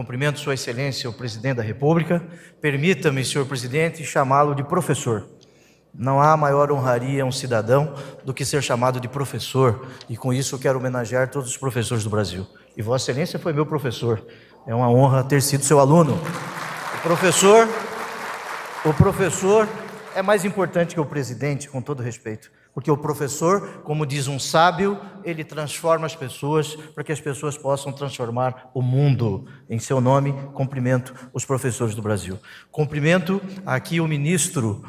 Cumprimento Sua Excelência, o Presidente da República. Permita-me, senhor presidente, chamá-lo de professor. Não há maior honraria a um cidadão do que ser chamado de professor, e com isso eu quero homenagear todos os professores do Brasil. E Vossa Excelência foi meu professor. É uma honra ter sido seu aluno. O professor, o professor é mais importante que o presidente, com todo respeito. Porque o professor, como diz um sábio, ele transforma as pessoas para que as pessoas possam transformar o mundo. Em seu nome, cumprimento os professores do Brasil. Cumprimento aqui o ministro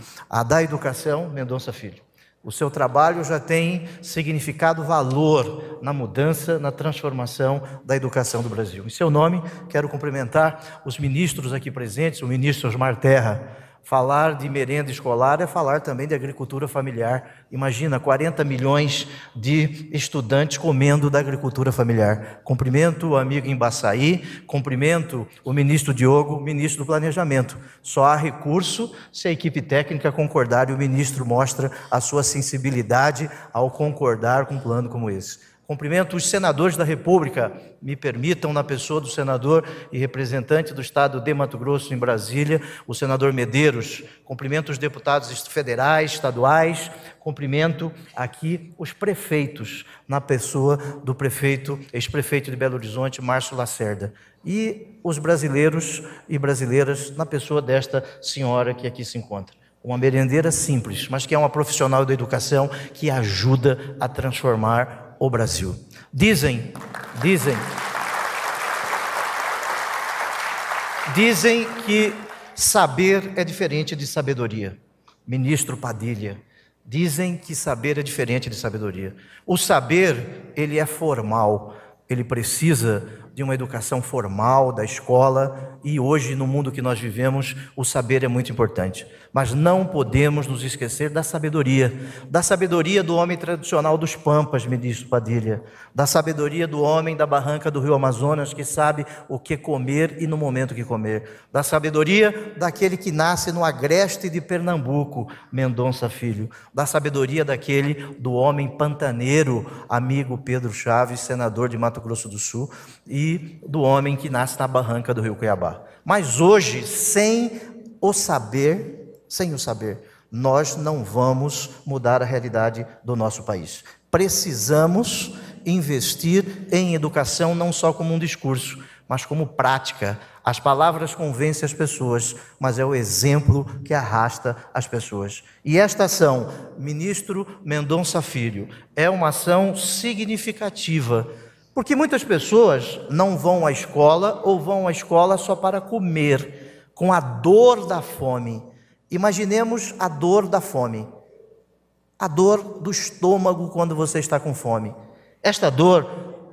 da Educação, Mendonça Filho. O seu trabalho já tem significado valor na mudança, na transformação da educação do Brasil. Em seu nome, quero cumprimentar os ministros aqui presentes, o ministro Osmar Terra Falar de merenda escolar é falar também de agricultura familiar. Imagina 40 milhões de estudantes comendo da agricultura familiar. Cumprimento o amigo Embaçaí, cumprimento o ministro Diogo, ministro do Planejamento. Só há recurso se a equipe técnica concordar e o ministro mostra a sua sensibilidade ao concordar com um plano como esse. Cumprimento os senadores da República, me permitam, na pessoa do senador e representante do Estado de Mato Grosso em Brasília, o senador Medeiros. Cumprimento os deputados federais, estaduais, cumprimento aqui os prefeitos, na pessoa do prefeito, ex-prefeito de Belo Horizonte, Márcio Lacerda. E os brasileiros e brasileiras, na pessoa desta senhora que aqui se encontra. Uma merendeira simples, mas que é uma profissional da educação que ajuda a transformar o Brasil. Dizem, dizem, dizem que saber é diferente de sabedoria. Ministro Padilha, dizem que saber é diferente de sabedoria. O saber, ele é formal, ele precisa de uma educação formal, da escola, e hoje, no mundo que nós vivemos, o saber é muito importante. Mas não podemos nos esquecer da sabedoria, da sabedoria do homem tradicional dos Pampas, ministro Padilha, da sabedoria do homem da barranca do rio Amazonas, que sabe o que comer e no momento que comer, da sabedoria daquele que nasce no agreste de Pernambuco, Mendonça Filho, da sabedoria daquele do homem pantaneiro, amigo Pedro Chaves, senador de Mato Grosso do Sul, e e do homem que nasce na barranca do rio Cuiabá. Mas hoje, sem o saber, sem o saber, nós não vamos mudar a realidade do nosso país. Precisamos investir em educação não só como um discurso, mas como prática. As palavras convencem as pessoas, mas é o exemplo que arrasta as pessoas. E esta ação, ministro Mendonça Filho, é uma ação significativa porque muitas pessoas não vão à escola ou vão à escola só para comer, com a dor da fome. Imaginemos a dor da fome, a dor do estômago quando você está com fome. Esta dor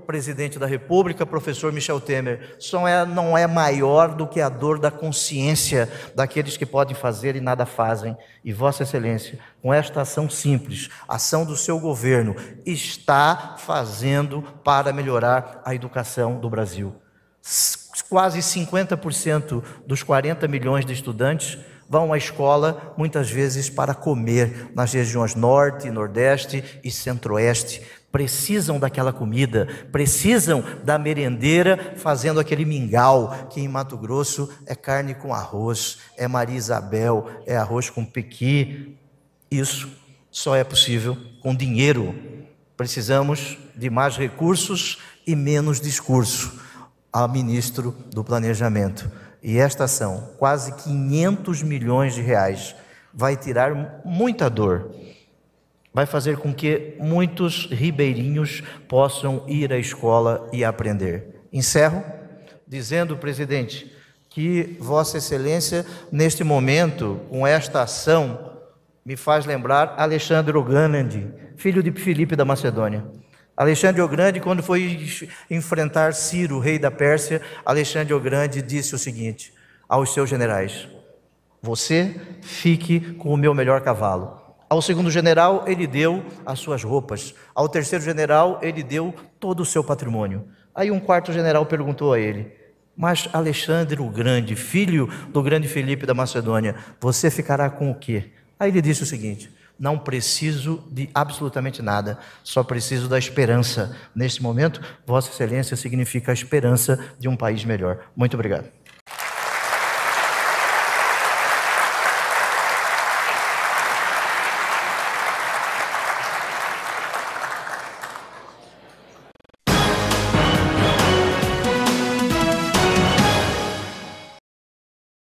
presidente da República, professor Michel Temer, só é, não é maior do que a dor da consciência daqueles que podem fazer e nada fazem. E Vossa Excelência, com esta ação simples, ação do seu governo, está fazendo para melhorar a educação do Brasil. Quase 50% dos 40 milhões de estudantes vão à escola muitas vezes para comer nas regiões norte, nordeste e centro-oeste precisam daquela comida, precisam da merendeira fazendo aquele mingau, que em Mato Grosso é carne com arroz, é Maria Isabel, é arroz com pequi. Isso só é possível com dinheiro. Precisamos de mais recursos e menos discurso. A ministro do Planejamento. E esta ação, quase 500 milhões de reais, vai tirar muita dor vai fazer com que muitos ribeirinhos possam ir à escola e aprender. Encerro dizendo, presidente, que Vossa Excelência, neste momento, com esta ação, me faz lembrar Alexandre Grande, filho de Filipe da Macedônia. Alexandre o Grande, quando foi enfrentar Ciro, rei da Pérsia, Alexandre o Grande disse o seguinte aos seus generais: Você fique com o meu melhor cavalo, ao segundo general, ele deu as suas roupas. Ao terceiro general, ele deu todo o seu patrimônio. Aí um quarto general perguntou a ele: Mas Alexandre o Grande, filho do grande Felipe da Macedônia, você ficará com o quê? Aí ele disse o seguinte: não preciso de absolutamente nada, só preciso da esperança. Neste momento, Vossa Excelência significa a esperança de um país melhor. Muito obrigado.